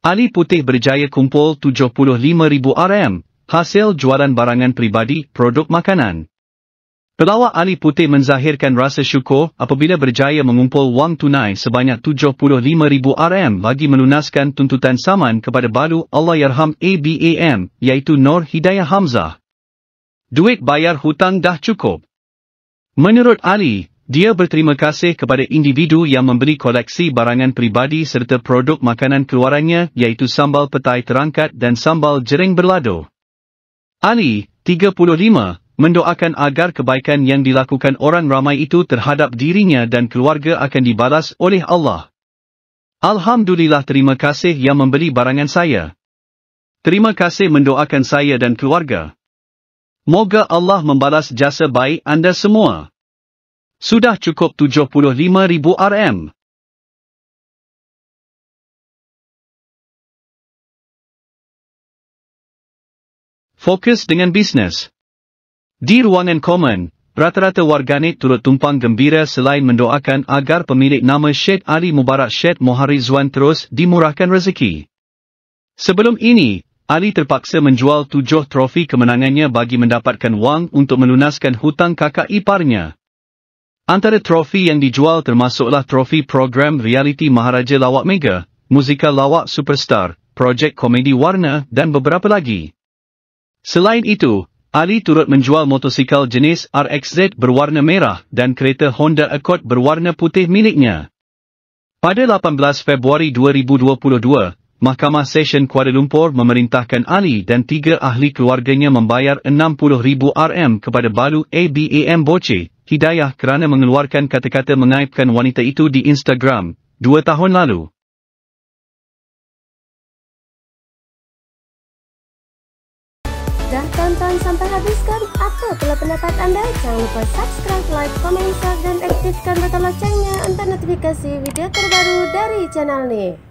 Ali Putih berjaya kumpul 75,000 RM, hasil jualan barangan pribadi, produk makanan. Pelawak Ali Putih menzahirkan rasa syukur apabila berjaya mengumpul wang tunai sebanyak 75,000 RM bagi melunaskan tuntutan saman kepada balu Allah Yarham ABAM, iaitu Nur Hidayah Hamzah. Duit bayar hutang dah cukup. Menurut Ali, dia berterima kasih kepada individu yang memberi koleksi barangan pribadi serta produk makanan keluarannya iaitu sambal petai terangkat dan sambal jering berlado. Ali, 35, mendoakan agar kebaikan yang dilakukan orang ramai itu terhadap dirinya dan keluarga akan dibalas oleh Allah. Alhamdulillah terima kasih yang memberi barangan saya. Terima kasih mendoakan saya dan keluarga. Moga Allah membalas jasa baik anda semua. Sudah cukup 75,000 RM. Fokus dengan bisnes. Di ruangan komen, rata-rata warganet turut tumpang gembira selain mendoakan agar pemilik nama Syed Ali Mubarak Syed Zuan terus dimurahkan rezeki. Sebelum ini, Ali terpaksa menjual tujuh trofi kemenangannya bagi mendapatkan wang untuk melunaskan hutang kakak iparnya. Antara trofi yang dijual termasuklah trofi program reality Maharaja Lawak Mega, Muzika Lawak Superstar, projek komedi Warna dan beberapa lagi. Selain itu, Ali turut menjual motosikal jenis RXZ berwarna merah dan kereta Honda Accord berwarna putih miliknya. Pada 18 Februari 2022, Mahkamah Session Kuala Lumpur memerintahkan Ali dan tiga ahli keluarganya membayar 60,000 RM kepada balu ABAM Boche. Hidayah kerana mengeluarkan kata-kata mengaibkan wanita itu di Instagram, dua tahun lalu. Dah tonton sampai habis kan? Apa pula pendapat anda? Jangan lupa subscribe, like, komen, share dan aktifkan butang loncengnya untuk notifikasi video terbaru dari channel ni.